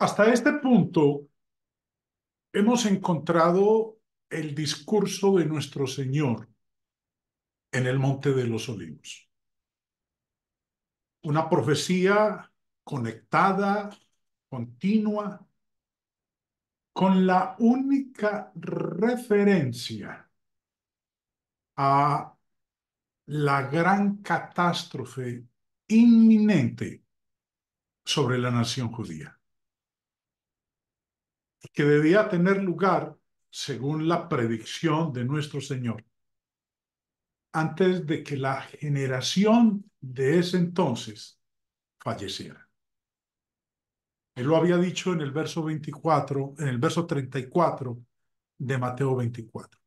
Hasta este punto hemos encontrado el discurso de nuestro Señor en el Monte de los Olivos. Una profecía conectada, continua, con la única referencia a la gran catástrofe inminente sobre la nación judía que debía tener lugar según la predicción de nuestro Señor, antes de que la generación de ese entonces falleciera. Él lo había dicho en el verso 24, en el verso 34 de Mateo 24.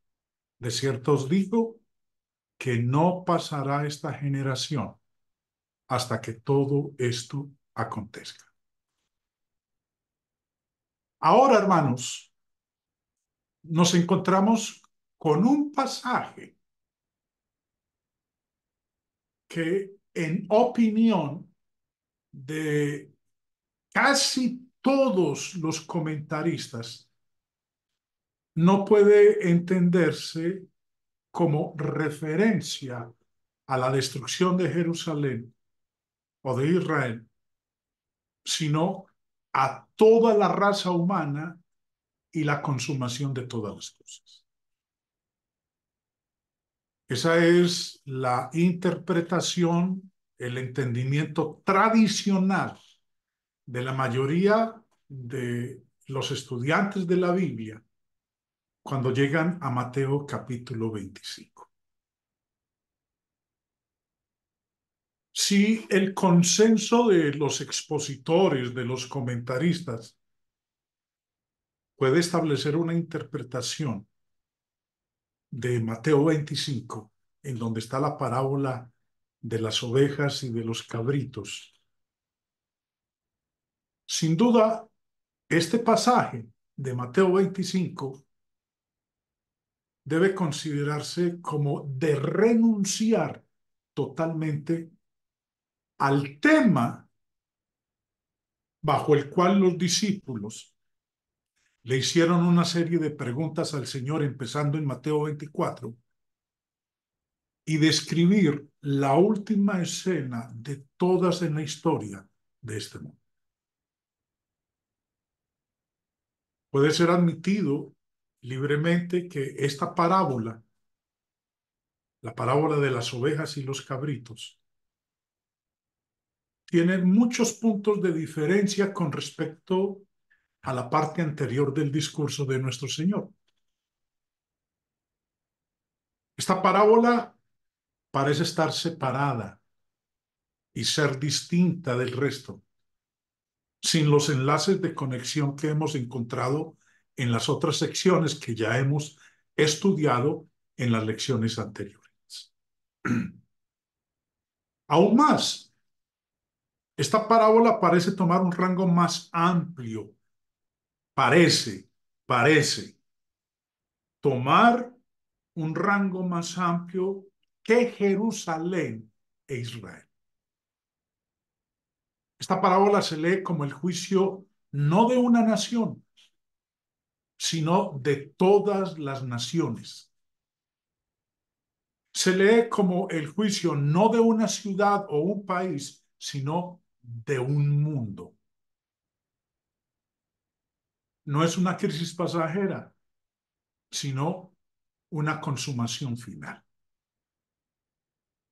De cierto os digo que no pasará esta generación hasta que todo esto acontezca. Ahora, hermanos, nos encontramos con un pasaje que en opinión de casi todos los comentaristas no puede entenderse como referencia a la destrucción de Jerusalén o de Israel, sino a toda la raza humana y la consumación de todas las cosas. Esa es la interpretación, el entendimiento tradicional de la mayoría de los estudiantes de la Biblia cuando llegan a Mateo capítulo 25. si el consenso de los expositores, de los comentaristas, puede establecer una interpretación de Mateo 25, en donde está la parábola de las ovejas y de los cabritos. Sin duda, este pasaje de Mateo 25 debe considerarse como de renunciar totalmente al tema bajo el cual los discípulos le hicieron una serie de preguntas al Señor, empezando en Mateo 24, y describir la última escena de todas en la historia de este mundo. Puede ser admitido libremente que esta parábola, la parábola de las ovejas y los cabritos, tiene muchos puntos de diferencia con respecto a la parte anterior del discurso de nuestro Señor. Esta parábola parece estar separada y ser distinta del resto, sin los enlaces de conexión que hemos encontrado en las otras secciones que ya hemos estudiado en las lecciones anteriores. Aún más, esta parábola parece tomar un rango más amplio. Parece, parece tomar un rango más amplio que Jerusalén e Israel. Esta parábola se lee como el juicio no de una nación, sino de todas las naciones. Se lee como el juicio no de una ciudad o un país, sino de un mundo. No es una crisis pasajera, sino una consumación final.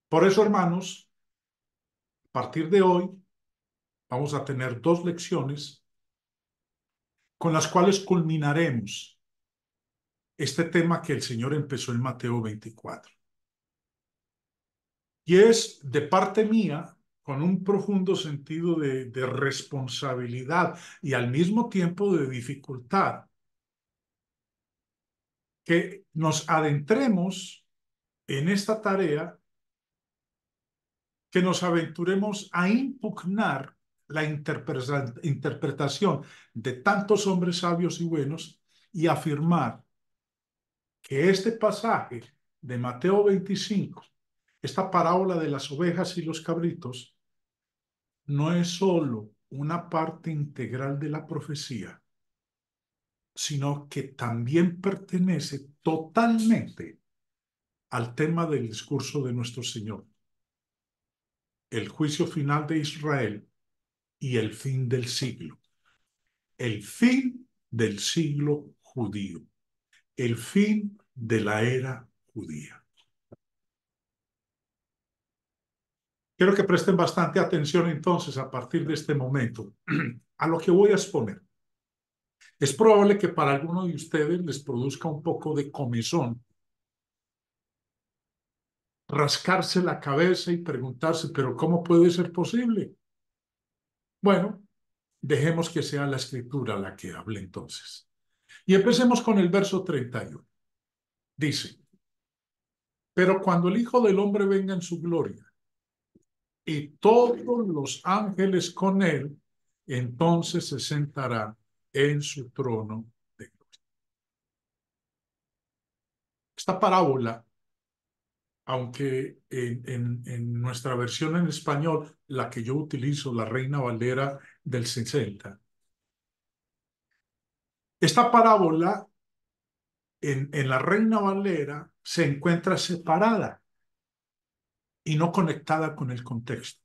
Por eso, hermanos, a partir de hoy vamos a tener dos lecciones con las cuales culminaremos este tema que el Señor empezó en Mateo 24. Y es de parte mía con un profundo sentido de, responsabilidad y al mismo tiempo de dificultad. Que nos adentremos en esta tarea, que nos aventuremos a impugnar la interpretación de tantos hombres sabios y buenos y afirmar que este pasaje de Mateo 25, esta parábola de las ovejas y los cabritos, no es solo una parte integral de la profecía, sino que también pertenece totalmente al tema del discurso de nuestro Señor, el juicio final de Israel y el fin del siglo, el fin del siglo judío, el fin de la era judía. Quiero que presten bastante atención entonces a partir de este momento a lo que voy a exponer. Es probable que para alguno de ustedes les produzca un poco de comezón rascarse la cabeza y preguntarse, pero ¿cómo puede ser posible? Bueno, dejemos que sea la escritura la que hable entonces. Y empecemos con el verso 31. Dice, pero cuando el Hijo del Hombre venga en su gloria y todos los ángeles con él, entonces se sentará en su trono de gloria. Esta parábola, aunque en, nuestra versión en español, la que yo utilizo, la Reina Valera del 60, esta parábola en, en la Reina Valera se encuentra separada y no conectada con el contexto.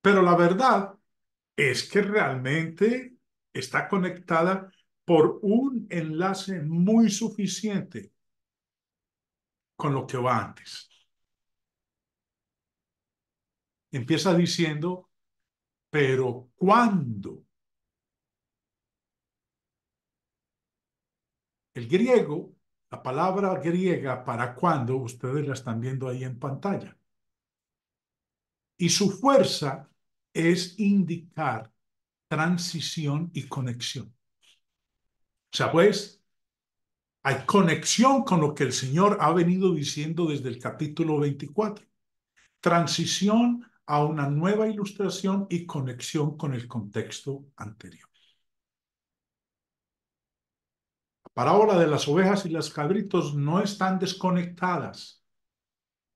Pero la verdad es que realmente está conectada por un enlace muy suficiente con lo que va antes. Empieza diciendo, pero ¿cuándo? El griego la palabra griega para cuando ustedes la están viendo ahí en pantalla. Y su fuerza es indicar transición y conexión. O sea, pues, hay conexión con lo que el Señor ha venido diciendo desde el capítulo 24. Transición a una nueva ilustración y conexión con el contexto anterior. parábola de las ovejas y las cabritos no están desconectadas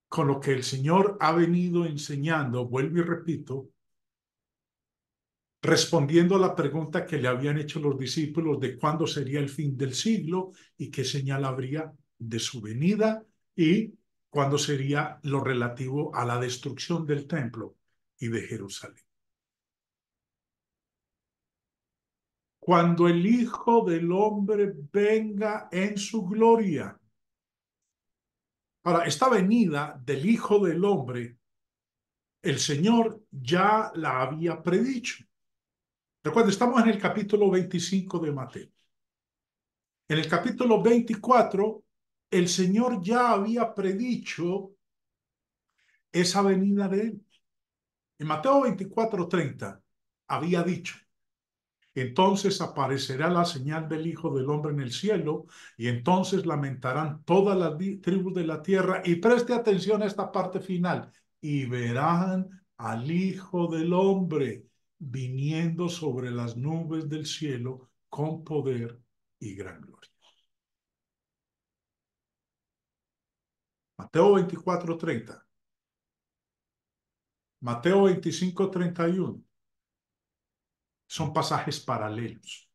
con lo que el Señor ha venido enseñando, vuelvo y repito, respondiendo a la pregunta que le habían hecho los discípulos de cuándo sería el fin del siglo y qué señal habría de su venida y cuándo sería lo relativo a la destrucción del templo y de Jerusalén. cuando el Hijo del Hombre venga en su gloria. Ahora, esta venida del Hijo del Hombre, el Señor ya la había predicho. Recuerda, estamos en el capítulo 25 de Mateo. En el capítulo 24, el Señor ya había predicho esa venida de Él. En Mateo 24, 30, había dicho, entonces aparecerá la señal del Hijo del Hombre en el cielo y entonces lamentarán todas las tribus de la tierra. Y preste atención a esta parte final. Y verán al Hijo del Hombre viniendo sobre las nubes del cielo con poder y gran gloria. Mateo 24, 30. Mateo 25, 31 son pasajes paralelos.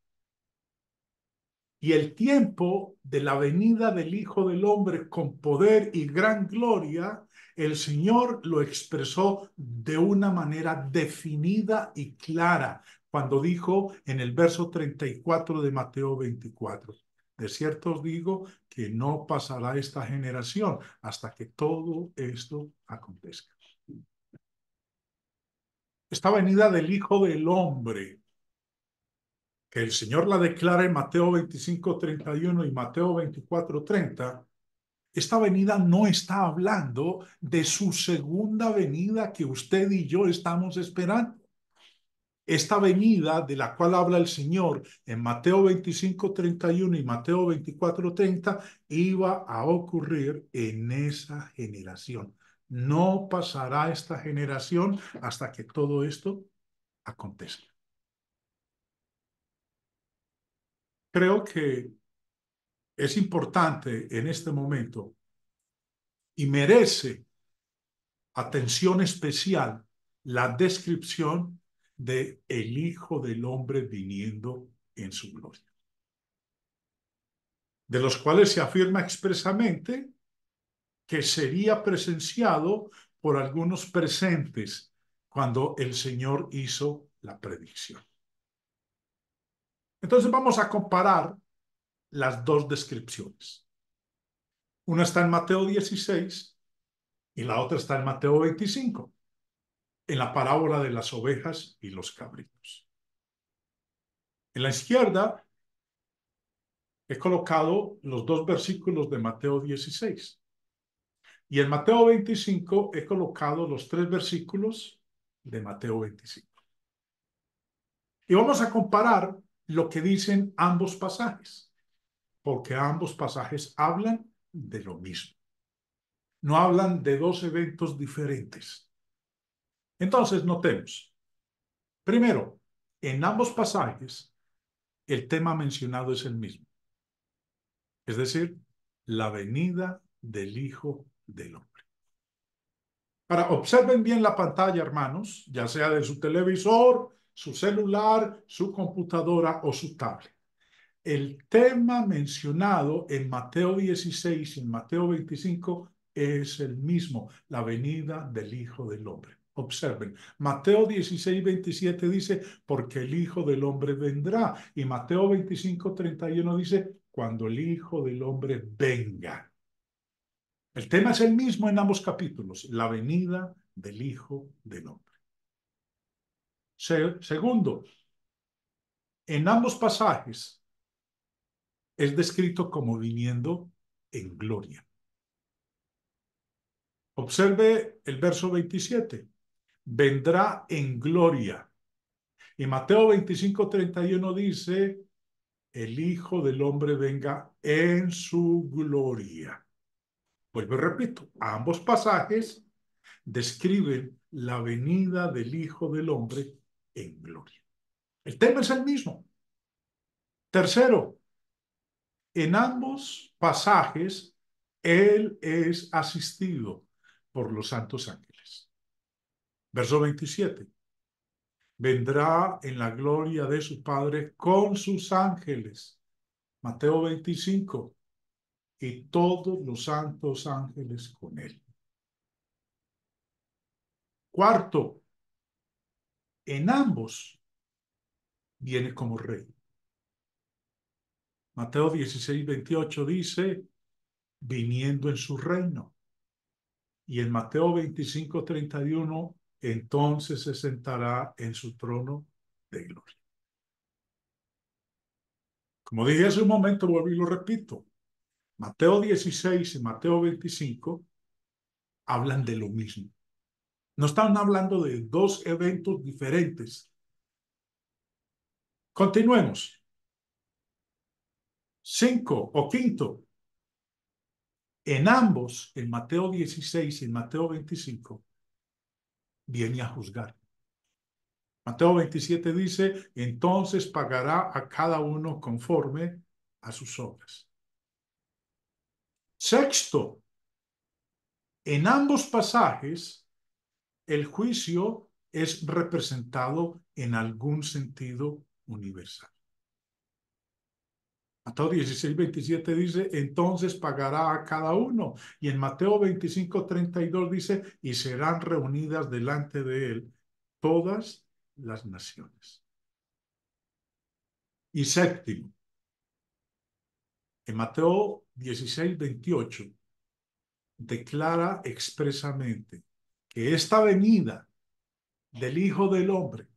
Y el tiempo de la venida del Hijo del Hombre con poder y gran gloria, el Señor lo expresó de una manera definida y clara cuando dijo en el verso 34 de Mateo 24, de cierto os digo que no pasará esta generación hasta que todo esto acontezca. Esta venida del Hijo del Hombre que el Señor la declara en Mateo 25, 31 y Mateo 24, 30, esta venida no está hablando de su segunda venida que usted y yo estamos esperando. Esta venida de la cual habla el Señor en Mateo 25, 31 y Mateo 24, 30 iba a ocurrir en esa generación. No pasará esta generación hasta que todo esto acontezca. Creo que es importante en este momento y merece atención especial la descripción de el Hijo del Hombre viniendo en su gloria, de los cuales se afirma expresamente que sería presenciado por algunos presentes cuando el Señor hizo la predicción. Entonces vamos a comparar las dos descripciones. Una está en Mateo 16 y la otra está en Mateo 25, en la parábola de las ovejas y los cabritos. En la izquierda he colocado los dos versículos de Mateo 16. Y en Mateo 25 he colocado los tres versículos de Mateo 25. Y vamos a comparar lo que dicen ambos pasajes, porque ambos pasajes hablan de lo mismo. No hablan de dos eventos diferentes. Entonces, notemos. Primero, en ambos pasajes, el tema mencionado es el mismo. Es decir, la venida del Hijo del Hombre. Para observen bien la pantalla, hermanos, ya sea de su televisor, su celular, su computadora o su tablet. El tema mencionado en Mateo 16 y en Mateo 25 es el mismo, la venida del Hijo del Hombre. Observen, Mateo 16, 27 dice, porque el Hijo del Hombre vendrá. Y Mateo 25, 31 dice, cuando el Hijo del Hombre venga. El tema es el mismo en ambos capítulos, la venida del Hijo del Hombre segundo, en ambos pasajes es descrito como viniendo en gloria. Observe el verso 27. Vendrá en gloria. Y Mateo 25, 31 dice, el Hijo del Hombre venga en su gloria. Pues, repito, ambos pasajes describen la venida del Hijo del Hombre en gloria. El tema es el mismo. Tercero, en ambos pasajes, Él es asistido por los santos ángeles. Verso 27. Vendrá en la gloria de su Padre con sus ángeles. Mateo 25. Y todos los santos ángeles con Él. Cuarto, en ambos viene como rey. Mateo 16, 28 dice, viniendo en su reino. Y en Mateo 25, 31, entonces se sentará en su trono de gloria. Como dije hace un momento, vuelvo y lo repito, Mateo 16 y Mateo 25 hablan de lo mismo. No están hablando de dos eventos diferentes. Continuemos. Cinco o quinto. En ambos, en Mateo 16 y en Mateo 25, viene a juzgar. Mateo 27 dice, entonces pagará a cada uno conforme a sus obras. Sexto, en ambos pasajes el juicio es representado en algún sentido universal. Mateo 16, 27 dice, entonces pagará a cada uno. Y en Mateo 25, 32 dice, y serán reunidas delante de él todas las naciones. Y séptimo, en Mateo 16, 28, declara expresamente, que esta venida del Hijo del Hombre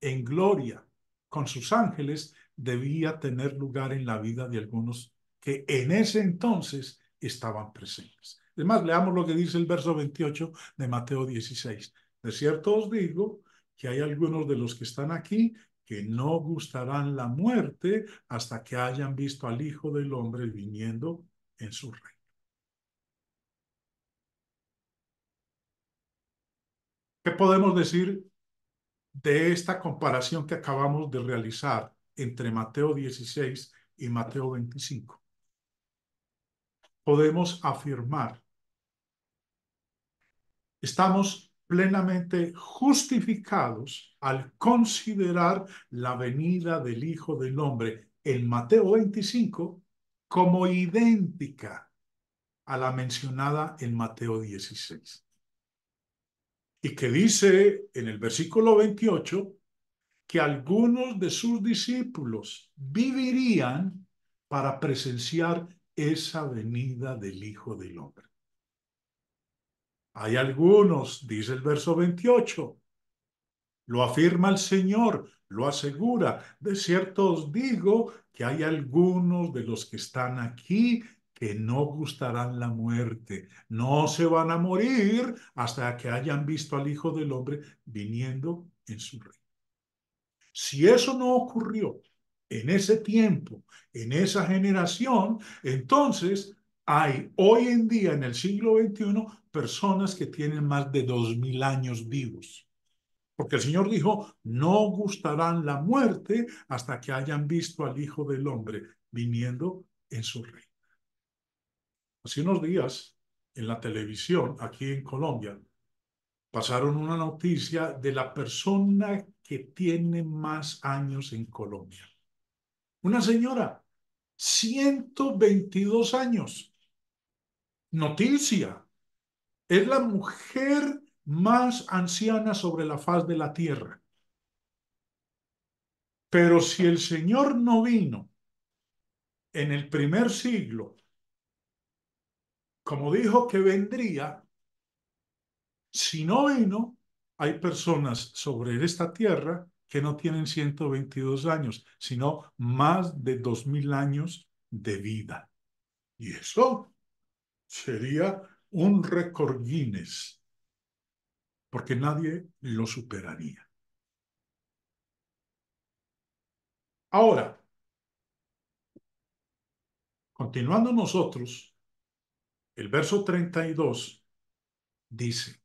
en gloria con sus ángeles debía tener lugar en la vida de algunos que en ese entonces estaban presentes. Además, leamos lo que dice el verso 28 de Mateo 16. De cierto os digo que hay algunos de los que están aquí que no gustarán la muerte hasta que hayan visto al Hijo del Hombre viniendo en su reino. ¿Qué podemos decir de esta comparación que acabamos de realizar entre Mateo 16 y Mateo 25? Podemos afirmar, estamos plenamente justificados al considerar la venida del Hijo del Hombre en Mateo 25 como idéntica a la mencionada en Mateo 16 y que dice en el versículo 28 que algunos de sus discípulos vivirían para presenciar esa venida del Hijo del Hombre. Hay algunos, dice el verso 28, lo afirma el Señor, lo asegura. De cierto os digo que hay algunos de los que están aquí que no gustarán la muerte, no se van a morir hasta que hayan visto al Hijo del Hombre viniendo en su reino. Si eso no ocurrió en ese tiempo, en esa generación, entonces hay hoy en día, en el siglo XXI, personas que tienen más de dos mil años vivos. Porque el Señor dijo, no gustarán la muerte hasta que hayan visto al Hijo del Hombre viniendo en su reino. Hace unos días, en la televisión, aquí en Colombia, pasaron una noticia de la persona que tiene más años en Colombia. Una señora, 122 años. Noticia. Es la mujer más anciana sobre la faz de la tierra. Pero si el Señor no vino en el primer siglo como dijo que vendría, si no vino, hay personas sobre esta tierra que no tienen 122 años, sino más de 2.000 años de vida. Y eso sería un récord Guinness, porque nadie lo superaría. Ahora, continuando nosotros, el verso 32 dice,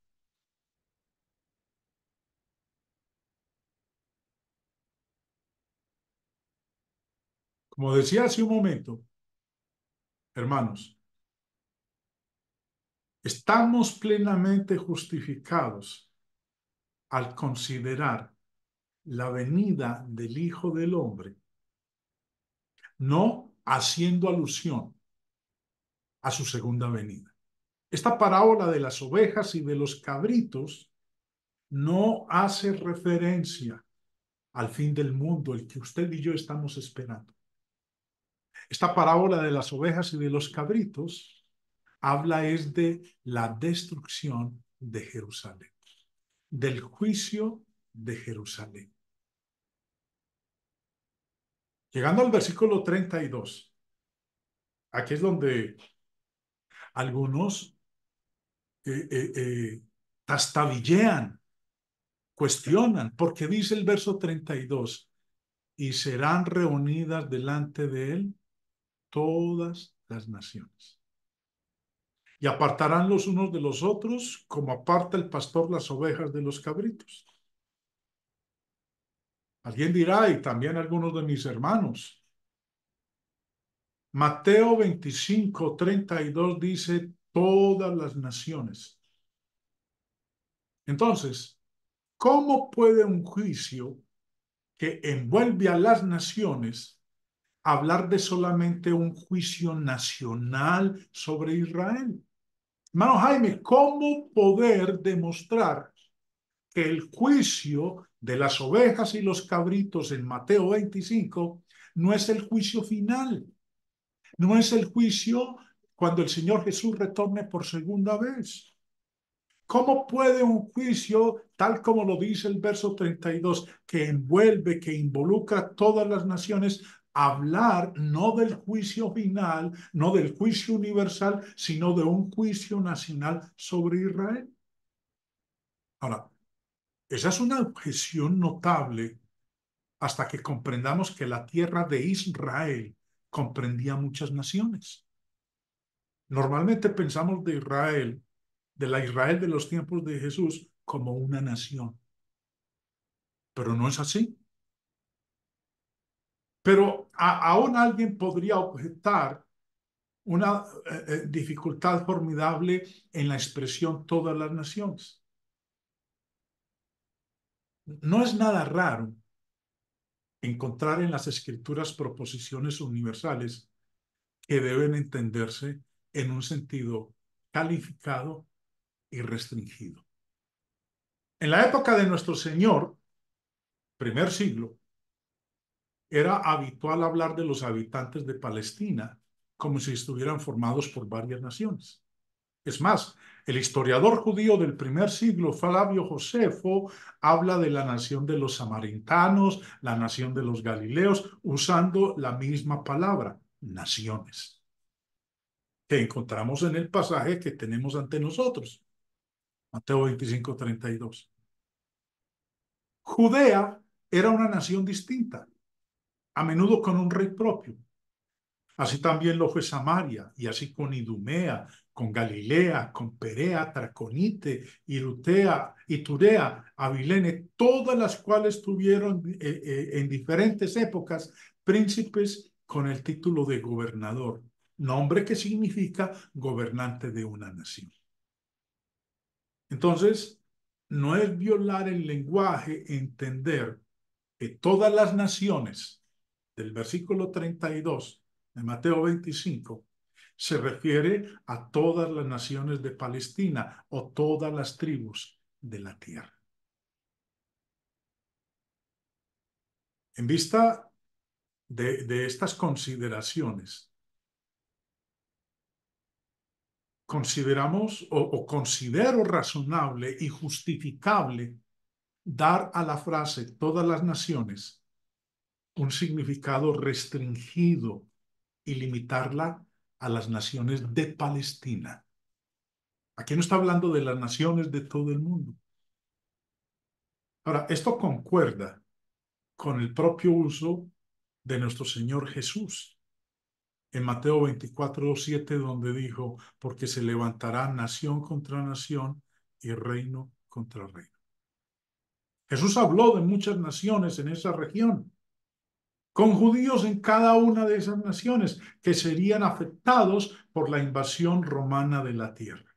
como decía hace un momento, hermanos, estamos plenamente justificados al considerar la venida del Hijo del Hombre, no haciendo alusión a su segunda venida. Esta parábola de las ovejas y de los cabritos no hace referencia al fin del mundo, el que usted y yo estamos esperando. Esta parábola de las ovejas y de los cabritos habla es de la destrucción de Jerusalén, del juicio de Jerusalén. Llegando al versículo 32, aquí es donde algunos eh, eh, eh cuestionan, porque dice el verso 32, y serán reunidas delante de él todas las naciones. Y apartarán los unos de los otros, como aparta el pastor las ovejas de los cabritos. Alguien dirá, y también algunos de mis hermanos, Mateo 25, 32 dice todas las naciones. Entonces, ¿cómo puede un juicio que envuelve a las naciones hablar de solamente un juicio nacional sobre Israel? Hermano Jaime, ¿cómo poder demostrar que el juicio de las ovejas y los cabritos en Mateo 25 no es el juicio final? No es el juicio cuando el Señor Jesús retorne por segunda vez. ¿Cómo puede un juicio, tal como lo dice el verso 32, que envuelve, que involucra a todas las naciones, hablar no del juicio final, no del juicio universal, sino de un juicio nacional sobre Israel? Ahora, esa es una objeción notable hasta que comprendamos que la tierra de Israel comprendía muchas naciones. Normalmente pensamos de Israel, de la Israel de los tiempos de Jesús, como una nación. Pero no es así. Pero aún alguien podría objetar una eh, eh, dificultad formidable en la expresión todas las naciones. No es nada raro encontrar en las escrituras proposiciones universales que deben entenderse en un sentido calificado y restringido. En la época de nuestro Señor, primer siglo, era habitual hablar de los habitantes de Palestina como si estuvieran formados por varias naciones. Es más, el historiador judío del primer siglo, Flavio Josefo, habla de la nación de los samaritanos, la nación de los galileos, usando la misma palabra, naciones, que encontramos en el pasaje que tenemos ante nosotros. Mateo 25, 32. Judea era una nación distinta, a menudo con un rey propio. Así también lo fue Samaria y así con Idumea con Galilea, con Perea, Traconite, Irutea, Iturea, Avilene, todas las cuales tuvieron eh, eh, en diferentes épocas príncipes con el título de gobernador, nombre que significa gobernante de una nación. Entonces, no es violar el lenguaje entender que todas las naciones del versículo 32 de Mateo 25 se refiere a todas las naciones de Palestina o todas las tribus de la tierra. En vista de, estas consideraciones, consideramos o considero razonable y justificable dar a la frase todas las naciones un significado restringido y limitarla a las naciones de Palestina. Aquí no está hablando de las naciones de todo el mundo. Ahora, esto concuerda con el propio uso de nuestro Señor Jesús en Mateo 24, 7, donde dijo, porque se levantará nación contra nación y reino contra reino. Jesús habló de muchas naciones en esa región con judíos en cada una de esas naciones que serían afectados por la invasión romana de la tierra.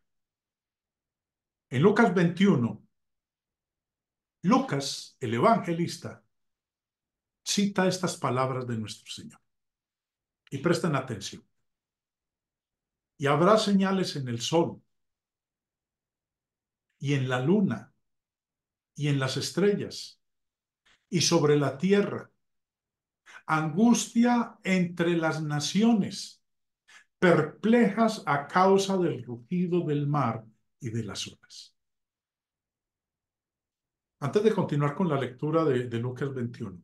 En Lucas 21, Lucas, el evangelista, cita estas palabras de nuestro Señor. Y presten atención. Y habrá señales en el sol y en la luna y en las estrellas y sobre la tierra angustia entre las naciones, perplejas a causa del rugido del mar y de las olas. Antes de continuar con la lectura de, de Lucas 21,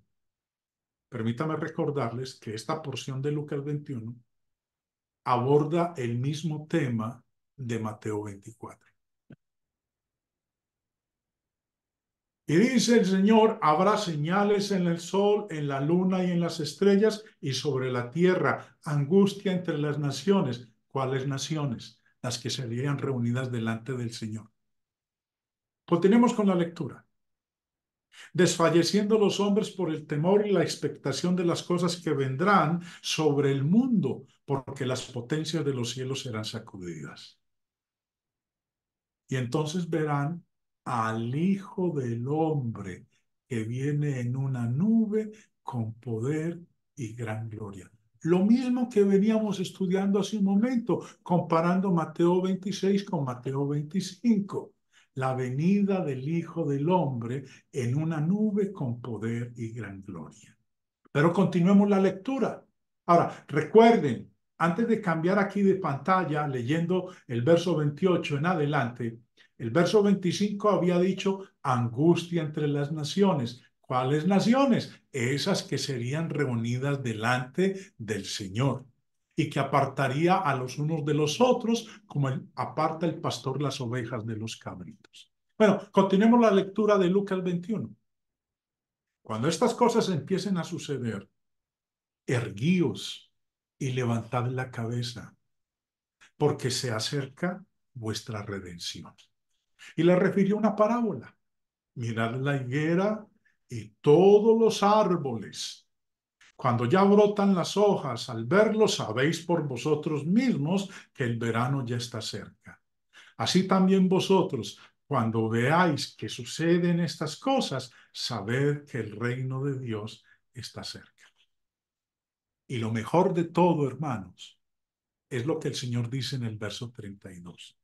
permítame recordarles que esta porción de Lucas 21 aborda el mismo tema de Mateo 24. Y dice el Señor, habrá señales en el sol, en la luna y en las estrellas y sobre la tierra, angustia entre las naciones. ¿Cuáles naciones? Las que serían reunidas delante del Señor. Continuemos con la lectura. Desfalleciendo los hombres por el temor y la expectación de las cosas que vendrán sobre el mundo, porque las potencias de los cielos serán sacudidas. Y entonces verán al Hijo del Hombre que viene en una nube con poder y gran gloria. Lo mismo que veníamos estudiando hace un momento, comparando Mateo 26 con Mateo 25. La venida del Hijo del Hombre en una nube con poder y gran gloria. Pero continuemos la lectura. Ahora, recuerden, antes de cambiar aquí de pantalla, leyendo el verso 28 en adelante, el verso 25 había dicho angustia entre las naciones. ¿Cuáles naciones? Esas que serían reunidas delante del Señor y que apartaría a los unos de los otros como aparta el pastor las ovejas de los cabritos. Bueno, continuemos la lectura de Lucas 21. Cuando estas cosas empiecen a suceder, erguíos y levantad la cabeza, porque se acerca vuestra redención y le refirió una parábola. Mirad la higuera y todos los árboles. Cuando ya brotan las hojas, al verlo sabéis por vosotros mismos que el verano ya está cerca. Así también vosotros, cuando veáis que suceden estas cosas, sabed que el reino de Dios está cerca. Y lo mejor de todo, hermanos, es lo que el Señor dice en el verso 32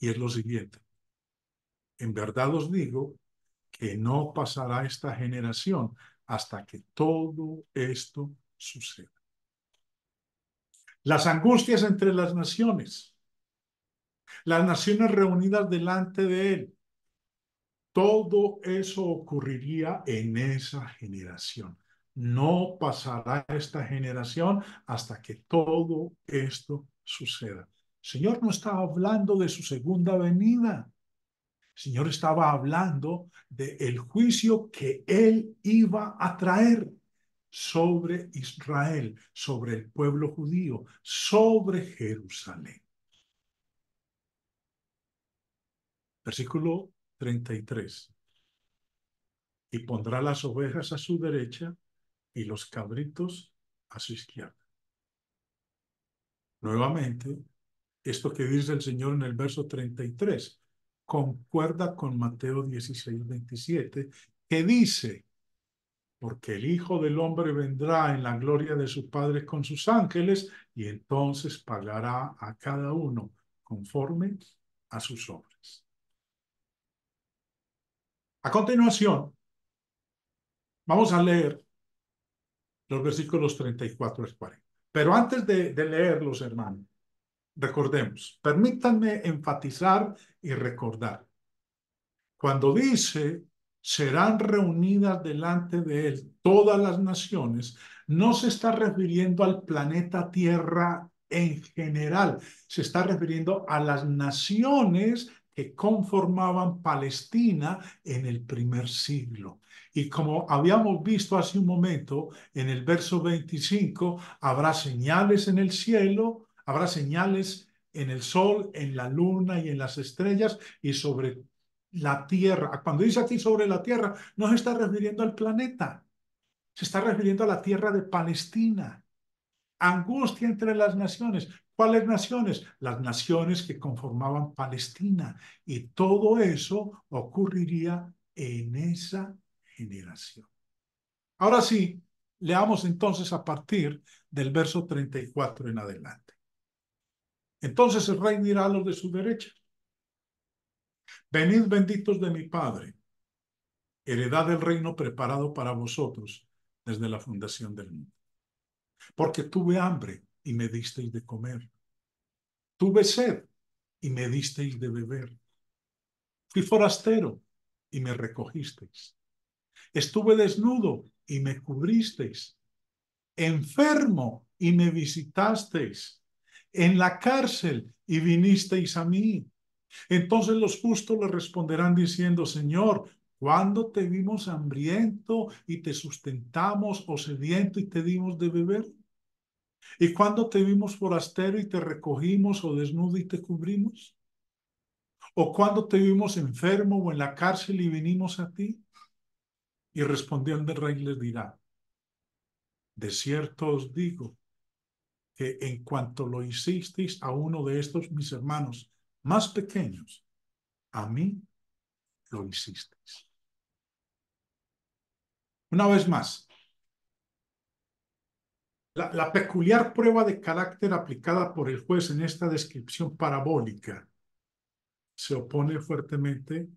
y es lo siguiente. En verdad os digo que no pasará esta generación hasta que todo esto suceda. Las angustias entre las naciones, las naciones reunidas delante de él, todo eso ocurriría en esa generación. No pasará esta generación hasta que todo esto suceda. Señor no estaba hablando de su segunda venida. Señor estaba hablando del el juicio que Él iba a traer sobre Israel, sobre el pueblo judío, sobre Jerusalén. Versículo 33. Y pondrá las ovejas a su derecha y los cabritos a su izquierda. Nuevamente, esto que dice el Señor en el verso 33 concuerda con Mateo 16, 27, que dice, porque el Hijo del Hombre vendrá en la gloria de sus padres con sus ángeles y entonces pagará a cada uno conforme a sus obras. A continuación, vamos a leer los versículos 34 al 40. Pero antes de, de leerlos, hermanos, Recordemos, permítanme enfatizar y recordar. Cuando dice, serán reunidas delante de él todas las naciones, no se está refiriendo al planeta Tierra en general, se está refiriendo a las naciones que conformaban Palestina en el primer siglo. Y como habíamos visto hace un momento, en el verso 25, habrá señales en el cielo, Habrá señales en el sol, en la luna y en las estrellas y sobre la tierra. Cuando dice aquí sobre la tierra, no se está refiriendo al planeta, se está refiriendo a la tierra de Palestina. Angustia entre las naciones. ¿Cuáles naciones? Las naciones que conformaban Palestina. Y todo eso ocurriría en esa generación. Ahora sí, leamos entonces a partir del verso 34 en adelante. Entonces el rey dirá a los de su derecha, venid benditos de mi Padre, heredad del reino preparado para vosotros desde la fundación del mundo. Porque tuve hambre y me disteis de comer. Tuve sed y me disteis de beber. Fui forastero y me recogisteis. Estuve desnudo y me cubristeis. Enfermo y me visitasteis en la cárcel y vinisteis a mí. Entonces los justos le responderán diciendo, Señor, cuando te vimos hambriento y te sustentamos o sediento y te dimos de beber? ¿Y cuando te vimos forastero y te recogimos o desnudo y te cubrimos? ¿O cuando te vimos enfermo o en la cárcel y vinimos a ti? Y respondiendo el rey les dirá, de cierto os digo, que en cuanto lo hicisteis a uno de estos mis hermanos más pequeños, a mí lo hicisteis. Una vez más, la, la, peculiar prueba de carácter aplicada por el juez en esta descripción parabólica se opone fuertemente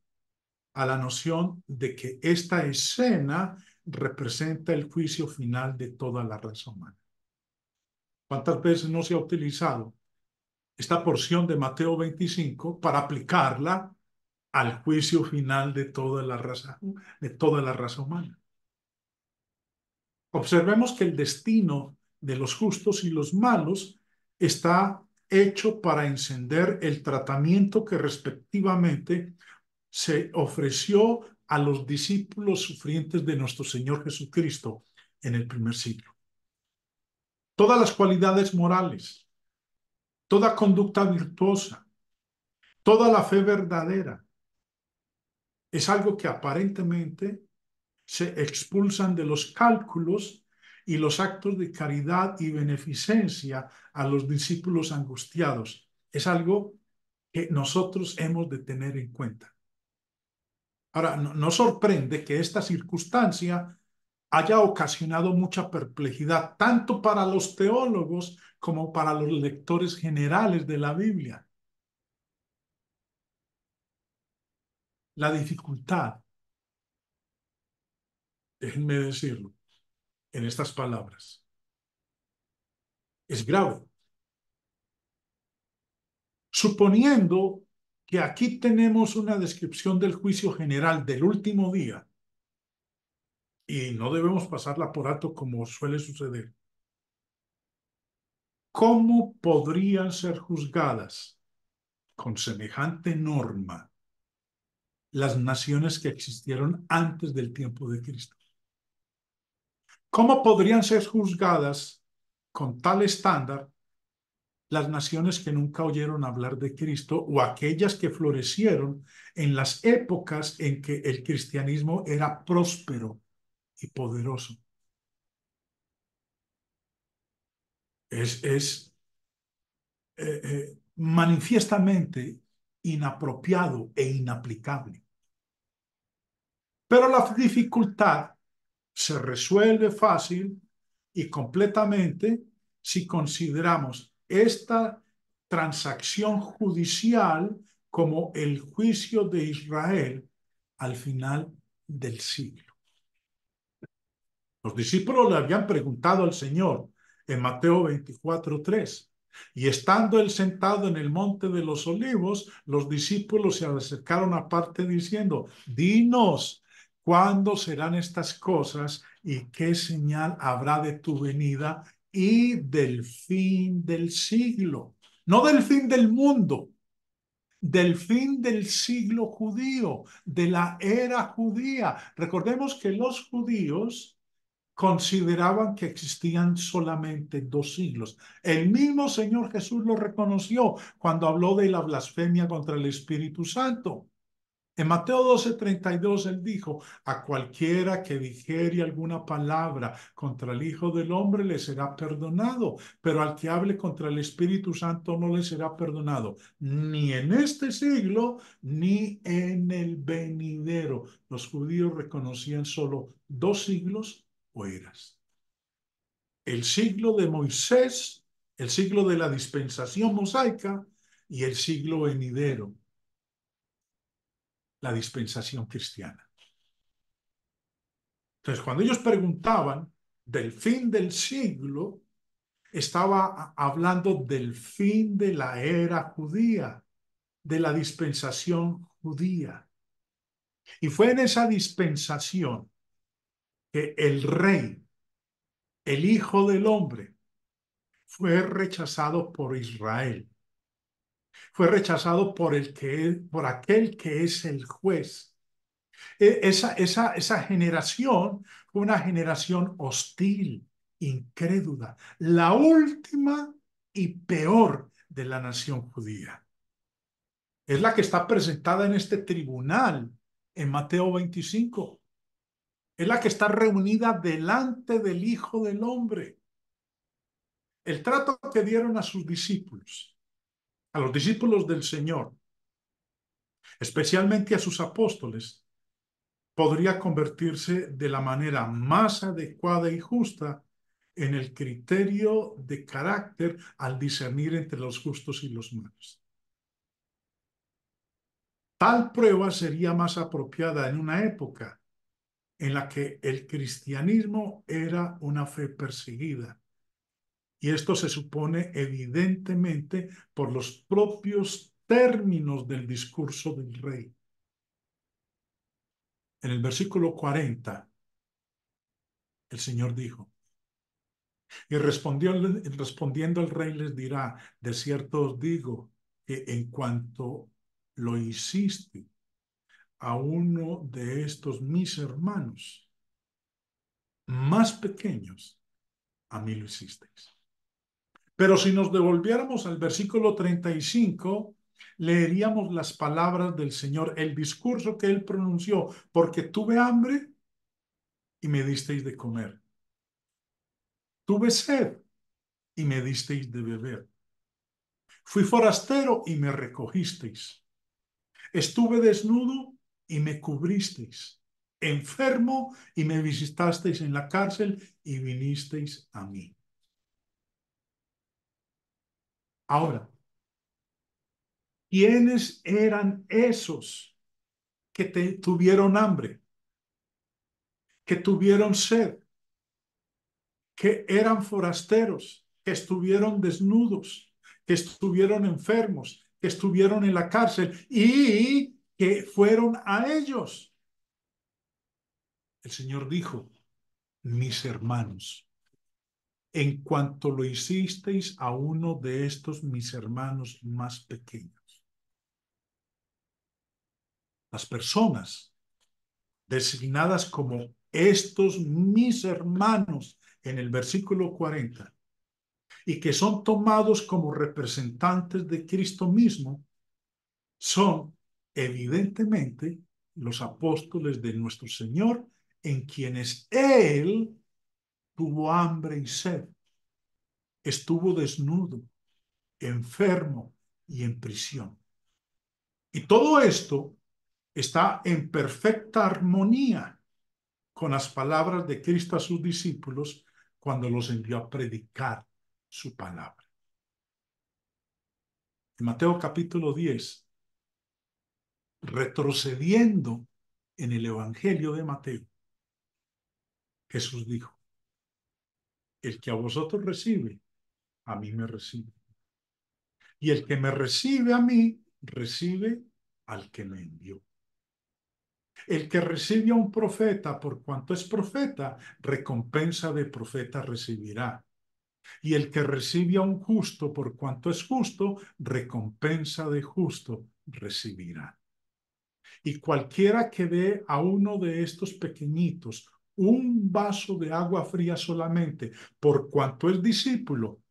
a la noción de que esta escena representa el juicio final de toda la raza humana. ¿Cuántas veces no se ha utilizado esta porción de Mateo 25 para aplicarla al juicio final de toda la raza, de toda la raza humana? Observemos que el destino de los justos y los malos está hecho para encender el tratamiento que respectivamente se ofreció a los discípulos sufrientes de nuestro Señor Jesucristo en el primer siglo todas las cualidades morales, toda conducta virtuosa, toda la fe verdadera. Es algo que aparentemente se expulsan de los cálculos y los actos de caridad y beneficencia a los discípulos angustiados. Es algo que nosotros hemos de tener en cuenta. Ahora, no, sorprende que esta circunstancia haya ocasionado mucha perplejidad, tanto para los teólogos como para los lectores generales de la Biblia. La dificultad, déjenme decirlo en estas palabras, es grave. Suponiendo que aquí tenemos una descripción del juicio general del último día, y no debemos pasarla por alto como suele suceder. ¿Cómo podrían ser juzgadas con semejante norma las naciones que existieron antes del tiempo de Cristo? ¿Cómo podrían ser juzgadas con tal estándar las naciones que nunca oyeron hablar de Cristo o aquellas que florecieron en las épocas en que el cristianismo era próspero y poderoso. Es, eh, eh, manifiestamente inapropiado e inaplicable. Pero la dificultad se resuelve fácil y completamente si consideramos esta transacción judicial como el juicio de Israel al final del siglo. Los discípulos le habían preguntado al Señor en Mateo 24.3 Y estando él sentado en el monte de los olivos, los discípulos se acercaron aparte diciendo, dinos, ¿cuándo serán estas cosas y qué señal habrá de tu venida y del fin del siglo? No del fin del mundo, del fin del siglo judío, de la era judía. Recordemos que los judíos consideraban que existían solamente dos siglos. El mismo Señor Jesús lo reconoció cuando habló de la blasfemia contra el Espíritu Santo. En Mateo 32, él dijo, a cualquiera que dijere alguna palabra contra el Hijo del Hombre le será perdonado, pero al que hable contra el Espíritu Santo no le será perdonado, ni en este siglo, ni en el venidero. Los judíos reconocían solo dos siglos eras. El siglo de Moisés, el siglo de la dispensación mosaica y el siglo venidero, la dispensación cristiana. Entonces, cuando ellos preguntaban del fin del siglo, estaba hablando del fin de la era judía, de la dispensación judía. Y fue en esa dispensación que el rey, el Hijo del Hombre, fue rechazado por Israel. Fue rechazado por, el que, por aquel que es el juez. E, esa, esa, esa generación fue una generación hostil, incrédula, la última y peor de la nación judía. Es la que está presentada en este tribunal en Mateo 25 es la que está reunida delante del Hijo del Hombre. El trato que dieron a sus discípulos, a los discípulos del Señor, especialmente a sus apóstoles, podría convertirse de la manera más adecuada y justa en el criterio de carácter al discernir entre los justos y los malos. Tal prueba sería más apropiada en una época en la que el cristianismo era una fe perseguida. Y esto se supone evidentemente por los propios términos del discurso del rey. En el versículo 40, el Señor dijo, y respondió, respondiendo al rey les dirá, de cierto os digo que en cuanto lo hiciste a uno de estos mis hermanos más pequeños, a mí lo hicisteis. Pero si nos devolviéramos al versículo 35, leeríamos las palabras del Señor, el discurso que él pronunció, porque tuve hambre y me disteis de comer. Tuve sed y me disteis de beber. Fui forastero y me recogisteis. Estuve desnudo y me cubristeis, enfermo y me visitasteis en la cárcel y vinisteis a mí. Ahora, ¿quiénes eran esos que tuvieron hambre, que tuvieron sed, que eran forasteros, que estuvieron desnudos, que estuvieron enfermos, que estuvieron en la cárcel y que fueron a ellos. El Señor dijo, mis hermanos, en cuanto lo hicisteis a uno de estos mis hermanos más pequeños. Las personas designadas como estos mis hermanos en el versículo 40 y que son tomados como representantes de Cristo mismo, son evidentemente los apóstoles de nuestro Señor, en quienes Él tuvo hambre y sed, estuvo desnudo, enfermo y en prisión. Y todo esto está en perfecta armonía con las palabras de Cristo a sus discípulos cuando los envió a predicar su palabra. En Mateo capítulo 10, retrocediendo en el Evangelio de Mateo, Jesús dijo, el que a vosotros recibe, a mí me recibe. Y el que me recibe a mí, recibe al que me envió. El que recibe a un profeta, por cuanto es profeta, recompensa de profeta recibirá. Y el que recibe a un justo, por cuanto es justo, recompensa de justo recibirá. Y cualquiera que dé a uno de estos pequeñitos un vaso de agua fría solamente, por cuanto es discípulo,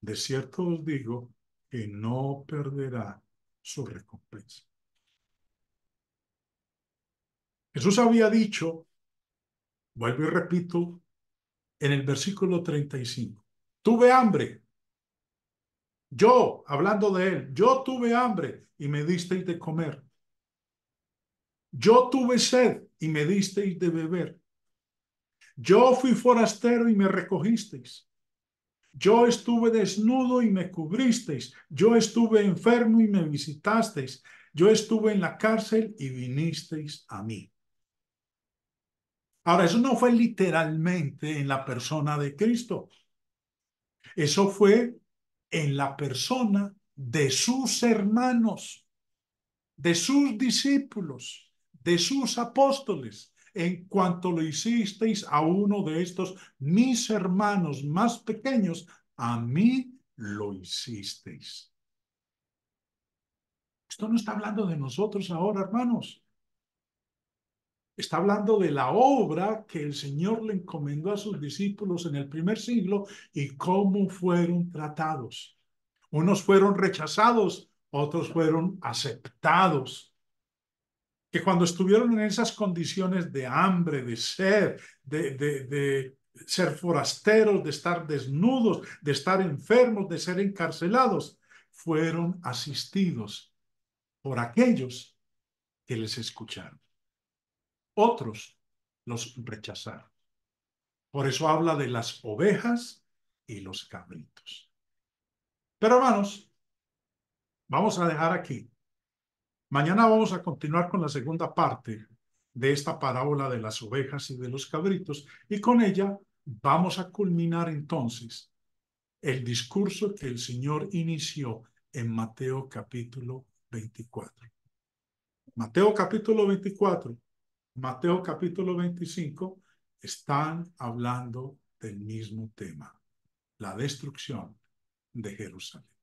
de cierto os digo que no perderá su recompensa. Jesús había dicho, vuelvo y repito, en el versículo 35, tuve hambre. Yo, hablando de él, yo tuve hambre y me disteis de comer. Yo tuve sed y me disteis de beber. Yo fui forastero y me recogisteis. Yo estuve desnudo y me cubristeis. Yo estuve enfermo y me visitasteis. Yo estuve en la cárcel y vinisteis a mí. Ahora, eso no fue literalmente en la persona de Cristo. Eso fue en la persona de sus hermanos, de sus discípulos de sus apóstoles, en cuanto lo hicisteis a uno de estos mis hermanos más pequeños, a mí lo hicisteis. Esto no está hablando de nosotros ahora, hermanos. Está hablando de la obra que el Señor le encomendó a sus discípulos en el primer siglo y cómo fueron tratados. Unos fueron rechazados, otros fueron aceptados que cuando estuvieron en esas condiciones de hambre, de sed, de, de ser forasteros, de estar desnudos, de estar enfermos, de ser encarcelados, fueron asistidos por aquellos que les escucharon. Otros los rechazaron. Por eso habla de las ovejas y los cabritos. Pero hermanos, vamos a dejar aquí Mañana vamos a continuar con la segunda parte de esta parábola de las ovejas y de los cabritos y con ella vamos a culminar entonces el discurso que el Señor inició en Mateo capítulo 24. Mateo capítulo 24, Mateo capítulo 25 están hablando del mismo tema, la destrucción de Jerusalén.